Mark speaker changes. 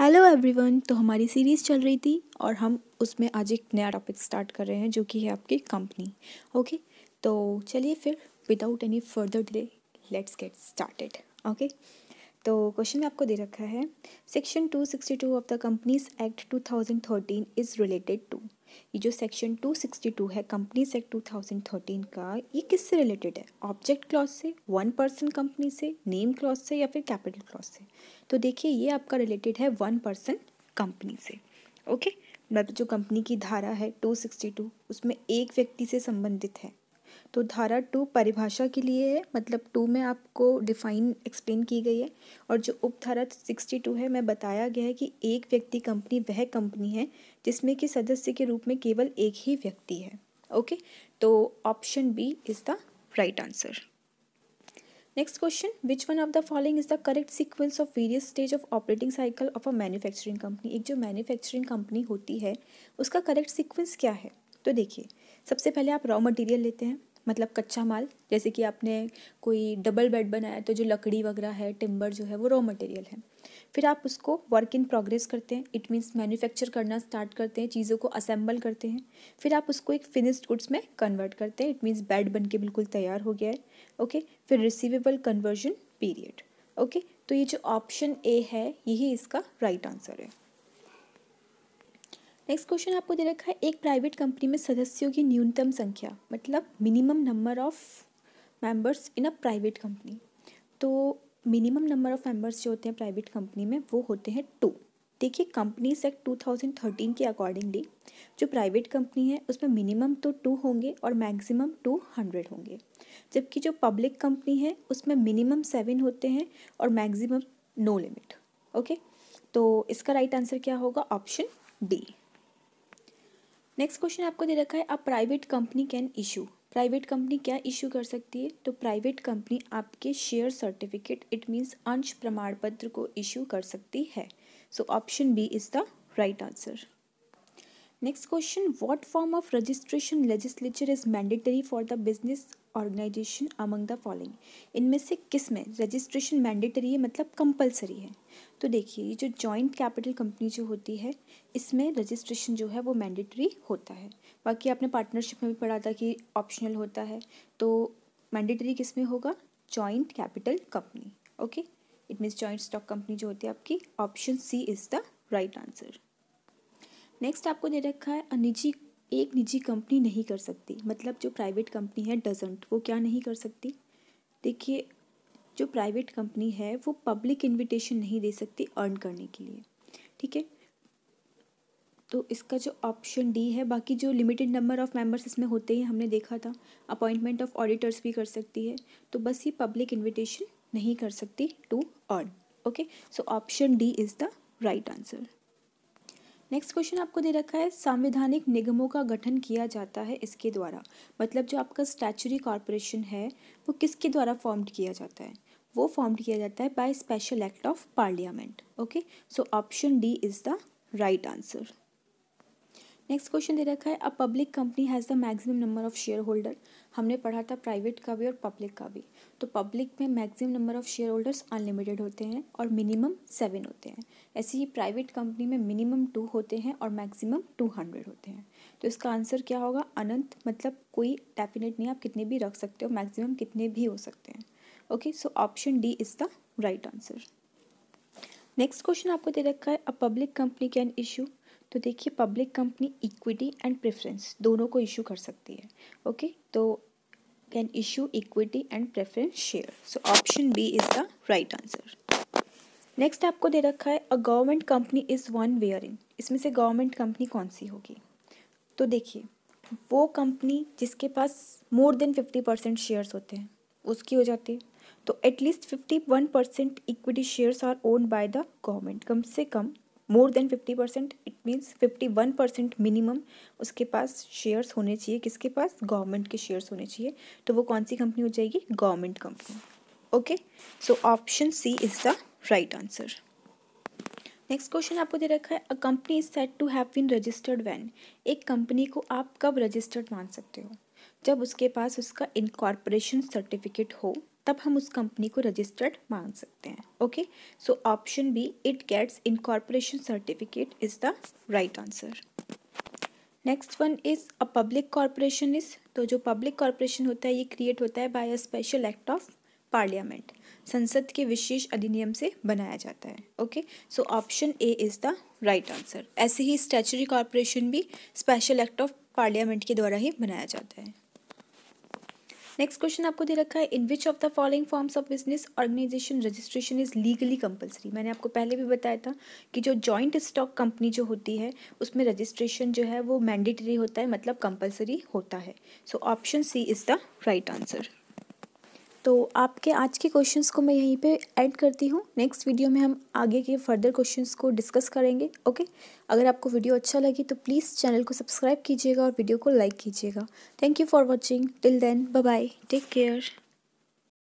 Speaker 1: hello everyone तो हमारी series चल रही थी और हम उसमें आज एक नया टॉपिक स्टार्ट कर रहे हैं जो कि है आपकी कंपनी ओके तो चलिए फिर without any further delay let's get started okay तो क्वेश्चन में आपको दे रखा है section 262 of the companies act 2013 is related to ये जो सेक्शन 262 है कंपनीज एक्ट 2013 का ये किससे रिलेटेड है ऑब्जेक्ट क्लॉज से वन पर्सन कंपनी से नेम क्लॉज से या फिर कैपिटल क्लॉज से तो देखिए ये आपका रिलेटेड है वन पर्सन कंपनी से ओके मतलब जो कंपनी की धारा है 262 उसमें एक व्यक्ति से संबंधित है तो धारा टू परिभाषा के लिए है मतलब टू में आपको डिफाइन एक्सप्लेन की गई है और जो उपधारा सिक्सटी टू है मैं बताया गया है कि एक व्यक्ति कंपनी वह कंपनी है जिसमें कि सदस्य के रूप में केवल एक ही व्यक्ति है ओके तो option B is the right answer next question which one of the following is the correct sequence of various stage of operating cycle of a manufacturing company एक जो मैन्युफैक्चरिंग कंपनी होती है उसका करेक्ट सीक्वेंस क्या है तो देखिए सबसे पहले आप रॉ मटेरियल लेते हैं मतलब कच्चा माल जैसे कि आपने कोई डबल बेड बनाया तो जो लकड़ी वगैरह है टिम्बर जो है वो रॉ मटेरियल है फिर आप उसको वर्क इन प्रोग्रेस करते हैं इट मीन्स मैन्युफैक्चर करना स्टार्ट करते हैं चीज़ों को असेंबल करते हैं फिर आप उसको एक फिनिश्ड गुड्स में कन्वर्ट करते हैं इट मीन्स बेड बन के बिल्कुल तैयार हो गया है ओके फिर रिसीवेबल कन्वर्जन पीरियड ओके तो ये जो ऑप्शन ए है यही इसका राइट right आंसर है नेक्स्ट क्वेश्चन आपको दे रखा है एक प्राइवेट कंपनी में सदस्यों की न्यूनतम संख्या मतलब minimum number of members in a private company तो मिनिमम नंबर ऑफ मेंबर्स जो होते हैं प्राइवेट कंपनी में वो होते हैं टू देखिए कंपनीज एक्ट थर्टीन के अकॉर्डिंगली जो प्राइवेट कंपनी है उसमें मिनिमम तो टू होंगे और मैक्सिमम टू हंड्रेड होंगे जबकि जो पब्लिक कंपनी है उसमें मिनिमम सेवन होते हैं और मैक्सिमम नो लिमिट ओके तो इसका राइट आंसर क्या होगा ऑप्शन डी नेक्स्ट क्वेश्चन आपको दे रखा है a private company can issue private company क्या इशू कर सकती है तो प्राइवेट कंपनी आपके शेयर सर्टिफिकेट इट मीन्स अंश प्रमाण पत्र को इशू कर सकती है so option B is the right answer next question what form of registration legislature is mandatory for the business organization among the following इनमें से किस में रजिस्ट्रेशन मैंडेटरी है मतलब कंपलसरी है तो देखिए ये जो जॉइंट कैपिटल कंपनी जो होती है इसमें रजिस्ट्रेशन जो है वो मैंडेटरी होता है बाकी आपने पार्टनरशिप में भी पढ़ा था कि ऑप्शनल होता है तो मैंडेटरी किस में होगा joint capital company okay it means joint stock company जो होती है आपकी option C is the right answer next आपको दे रखा है अ निजी एक निजी कंपनी नहीं कर सकती मतलब जो प्राइवेट कंपनी है डजेंट वो क्या नहीं कर सकती देखिए जो प्राइवेट कंपनी है वो पब्लिक इनविटेशन नहीं दे सकती अर्न करने के लिए ठीक है तो इसका जो ऑप्शन डी है बाकी जो लिमिटेड नंबर ऑफ मेंबर्स इसमें होते ही हमने देखा था अपॉइंटमेंट ऑफ ऑडिटर्स भी कर सकती है तो बस ये पब्लिक इन्विटेशन नहीं कर सकती to earn okay so option D is the right answer next question आपको दे रखा है संवैधानिक निगमों का गठन किया जाता है इसके द्वारा मतलब जो आपका स्टैचुरी कॉरपोरेशन है वो किसके द्वारा फॉर्म्ड किया जाता है वो फॉर्म्ड किया जाता है by special act of parliament okay so option D is the right answer next question दे रखा है a public company has the maximum number of share holder हमने पढ़ा था प्राइवेट का भी और पब्लिक का भी तो पब्लिक में maximum number of share holders unlimited होते हैं और मिनिमम सेवन होते हैं ऐसे ही प्राइवेट कंपनी में मिनिमम टू होते हैं और मैक्सिमम टू हंड्रेड होते हैं तो इसका आंसर क्या होगा अनंत मतलब कोई डेफिनेट नहीं आप कितने भी रख सकते हो मैक्सिमम कितने भी हो सकते हैं okay so option D is the right answer next question आपको दे रखा है a public company can issue तो देखिए public company equity and preference दोनों को इशू कर सकती है ओके तो can issue equity and preference share so option B is the right answer next आपको दे रखा है a government company is one where in इसमें से गवर्नमेंट कंपनी कौन सी होगी तो देखिए वो कंपनी जिसके पास more than fifty percent shares होते हैं उसकी हो जाती है तो at least fifty one percent equity shares are own by the government कम से कम more than fifty percent it means fifty one percent minimum उसके पास शेयर्स होने चाहिए किसके पास गवर्नमेंट के शेयर्स होने चाहिए तो वो कौन सी कंपनी हो जाएगी government company okay so option C is the right answer next question आपको दे रखा है a company is said to have been registered when एक कंपनी को आप कब रजिस्टर्ड मान सकते हो जब उसके पास उसका इनकॉर्पोरेशन सर्टिफिकेट हो तब हम उस कंपनी को रजिस्टर्ड मान सकते हैं okay so option B it gets incorporation certificate is the right answer next one is a public corporation is तो जो पब्लिक कॉरपोरेशन होता है ये क्रिएट होता है by a special act of parliament संसद के विशेष अधिनियम से बनाया जाता है okay so option A is the right answer ऐसे ही स्टैचुरी कॉरपोरेशन भी स्पेशल एक्ट ऑफ पार्लियामेंट के द्वारा ही बनाया जाता है नेक्स्ट क्वेश्चन आपको दे रखा है in which of the following forms of business organization registration is legally compulsory मैंने आपको पहले भी बताया था कि जो जॉइंट स्टॉक कंपनी जो होती है उसमें रजिस्ट्रेशन जो है वो मैंडेटरी होता है मतलब कंपलसरी होता है so option C is the right answer तो आपके आज के क्वेश्चंस को मैं यहीं पे ऐड करती हूँ नेक्स्ट वीडियो में हम आगे के फर्दर क्वेश्चंस को डिस्कस करेंगे ओके अगर आपको वीडियो अच्छा लगी तो प्लीज़ चैनल को सब्सक्राइब कीजिएगा और वीडियो को लाइक कीजिएगा thank you for watching till then bye take care